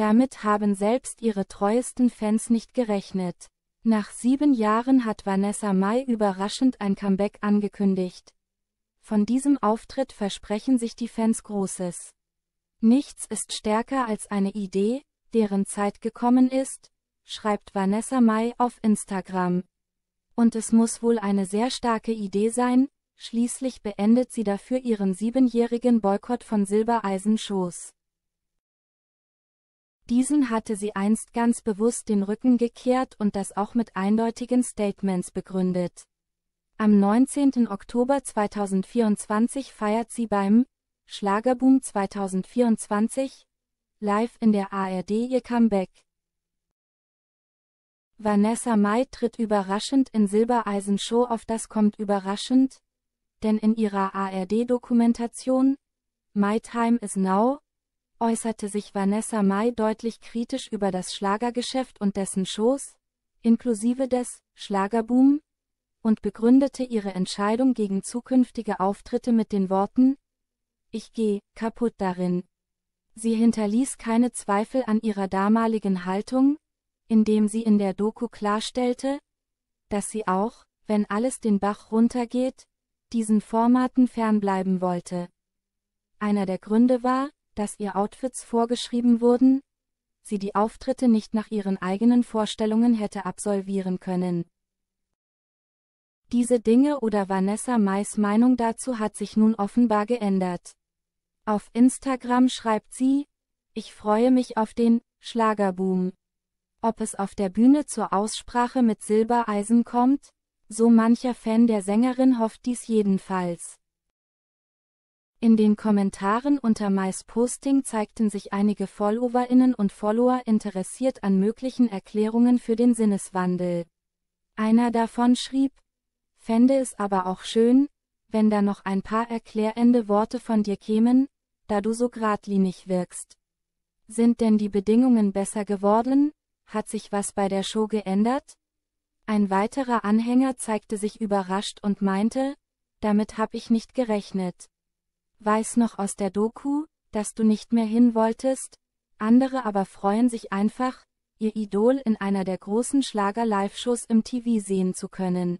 Damit haben selbst ihre treuesten Fans nicht gerechnet. Nach sieben Jahren hat Vanessa Mai überraschend ein Comeback angekündigt. Von diesem Auftritt versprechen sich die Fans Großes. Nichts ist stärker als eine Idee, deren Zeit gekommen ist, schreibt Vanessa Mai auf Instagram. Und es muss wohl eine sehr starke Idee sein, schließlich beendet sie dafür ihren siebenjährigen Boykott von Silbereisen-Shows. Diesen hatte sie einst ganz bewusst den Rücken gekehrt und das auch mit eindeutigen Statements begründet. Am 19. Oktober 2024 feiert sie beim Schlagerboom 2024 live in der ARD ihr Comeback. Vanessa Mai tritt überraschend in Silbereisen Show auf, das kommt überraschend, denn in ihrer ARD-Dokumentation My Time is Now äußerte sich Vanessa Mai deutlich kritisch über das Schlagergeschäft und dessen Shows, inklusive des Schlagerboom, und begründete ihre Entscheidung gegen zukünftige Auftritte mit den Worten, ich gehe kaputt darin. Sie hinterließ keine Zweifel an ihrer damaligen Haltung, indem sie in der Doku klarstellte, dass sie auch, wenn alles den Bach runtergeht, diesen Formaten fernbleiben wollte. Einer der Gründe war, dass ihr Outfits vorgeschrieben wurden, sie die Auftritte nicht nach ihren eigenen Vorstellungen hätte absolvieren können. Diese Dinge oder Vanessa Mays Meinung dazu hat sich nun offenbar geändert. Auf Instagram schreibt sie, ich freue mich auf den Schlagerboom. Ob es auf der Bühne zur Aussprache mit Silbereisen kommt? So mancher Fan der Sängerin hofft dies jedenfalls. In den Kommentaren unter Mais Posting zeigten sich einige FollowerInnen und Follower interessiert an möglichen Erklärungen für den Sinneswandel. Einer davon schrieb, fände es aber auch schön, wenn da noch ein paar erklärende Worte von dir kämen, da du so geradlinig wirkst. Sind denn die Bedingungen besser geworden? Hat sich was bei der Show geändert? Ein weiterer Anhänger zeigte sich überrascht und meinte, damit hab ich nicht gerechnet weiß noch aus der Doku, dass du nicht mehr hin wolltest, andere aber freuen sich einfach, ihr Idol in einer der großen Schlager-Live-Shows im TV sehen zu können.